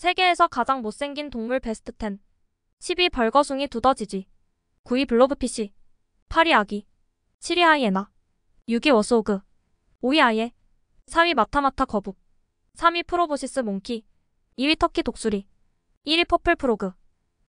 세계에서 가장 못생긴 동물 베스트 10 10위 벌거숭이 두더지지 9위 블로브 피시 8위 아기 7위 하이에나 6위 워스그 5위 아예 4위 마타마타 거북 3위 프로보시스 몽키 2위 터키 독수리 1위 퍼플 프로그